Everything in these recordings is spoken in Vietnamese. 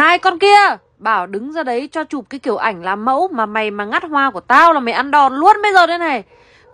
Hai con kia Bảo đứng ra đấy cho chụp cái kiểu ảnh làm mẫu Mà mày mà ngắt hoa của tao là mày ăn đòn luôn bây giờ đây này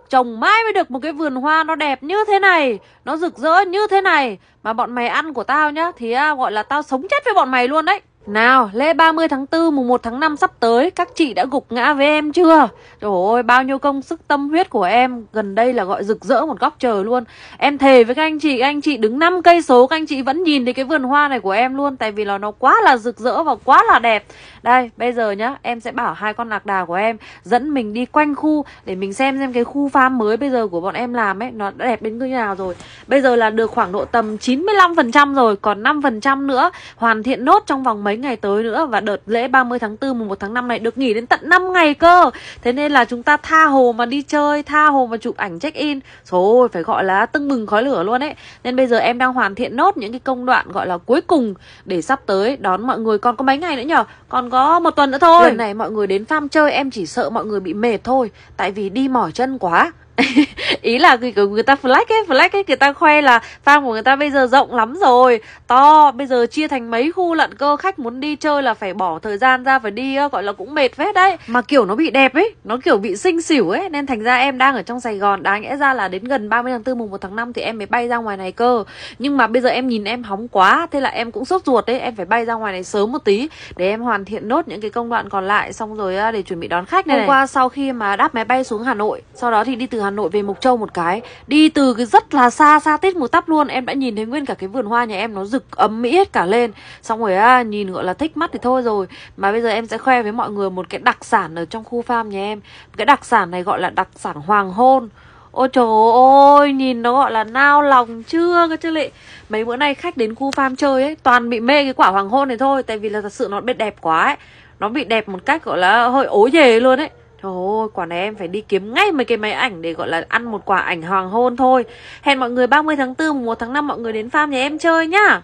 Trồng mãi mới được một cái vườn hoa nó đẹp như thế này Nó rực rỡ như thế này Mà bọn mày ăn của tao nhá Thì à, gọi là tao sống chết với bọn mày luôn đấy nào, lễ 30 tháng 4, mùng 1 tháng 5 sắp tới, các chị đã gục ngã với em chưa? Trời ơi, bao nhiêu công sức tâm huyết của em gần đây là gọi rực rỡ một góc trời luôn. Em thề với các anh chị, các anh chị đứng 5 cây số, các anh chị vẫn nhìn thấy cái vườn hoa này của em luôn tại vì là nó quá là rực rỡ và quá là đẹp. Đây, bây giờ nhá, em sẽ bảo hai con lạc đà của em dẫn mình đi quanh khu để mình xem xem cái khu farm mới bây giờ của bọn em làm ấy nó đã đẹp đến như nào rồi. Bây giờ là được khoảng độ tầm 95% rồi, còn 5% nữa hoàn thiện nốt trong vòng mấy mấy ngày tới nữa và đợt lễ 30 tháng 4 mùng 1 tháng 5 này được nghỉ đến tận 5 ngày cơ. Thế nên là chúng ta tha hồ mà đi chơi, tha hồ mà chụp ảnh check in. Rồi phải gọi là tưng bừng khói lửa luôn ấy. Nên bây giờ em đang hoàn thiện nốt những cái công đoạn gọi là cuối cùng để sắp tới đón mọi người còn có mấy ngày nữa nhở? Còn có một tuần nữa thôi. Lần này mọi người đến farm chơi em chỉ sợ mọi người bị mệt thôi, tại vì đi mỏi chân quá. ý là người, người ta flex ấy flex ấy người ta khoe là farm của người ta bây giờ rộng lắm rồi to bây giờ chia thành mấy khu lận cơ khách muốn đi chơi là phải bỏ thời gian ra phải đi gọi là cũng mệt phết đấy mà kiểu nó bị đẹp ấy nó kiểu bị xinh xỉu ấy nên thành ra em đang ở trong sài gòn đáng lẽ ra là đến gần 30 tháng 4 mùng 1 tháng 5 thì em mới bay ra ngoài này cơ nhưng mà bây giờ em nhìn em hóng quá thế là em cũng sốt ruột đấy em phải bay ra ngoài này sớm một tí để em hoàn thiện nốt những cái công đoạn còn lại xong rồi để chuẩn bị đón khách này hôm qua sau khi mà đáp máy bay xuống hà nội sau đó thì đi từ hà Hà Nội về Mộc Châu một cái Đi từ cái rất là xa xa tít một tắp luôn Em đã nhìn thấy nguyên cả cái vườn hoa nhà em nó rực ấm mỹ hết cả lên Xong rồi à, nhìn gọi là thích mắt thì thôi rồi Mà bây giờ em sẽ khoe với mọi người một cái đặc sản ở trong khu farm nhà em Cái đặc sản này gọi là đặc sản hoàng hôn Ôi trời ơi, nhìn nó gọi là nao lòng chưa cơ chứ lệ Mấy bữa nay khách đến khu farm chơi ấy Toàn bị mê cái quả hoàng hôn này thôi Tại vì là thật sự nó đẹp quá ấy Nó bị đẹp một cách gọi là hơi ối về luôn ấy thôi quả này em phải đi kiếm ngay mấy cái máy ảnh để gọi là ăn một quả ảnh hoàng hôn thôi. Hẹn mọi người 30 tháng 4, 1 tháng 5 mọi người đến farm nhà em chơi nhá.